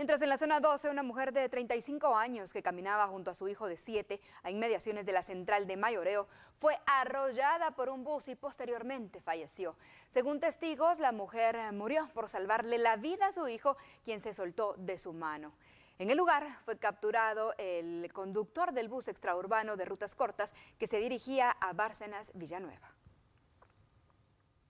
Mientras en la zona 12, una mujer de 35 años que caminaba junto a su hijo de 7 a inmediaciones de la central de Mayoreo fue arrollada por un bus y posteriormente falleció. Según testigos, la mujer murió por salvarle la vida a su hijo, quien se soltó de su mano. En el lugar fue capturado el conductor del bus extraurbano de rutas cortas que se dirigía a Bárcenas, Villanueva.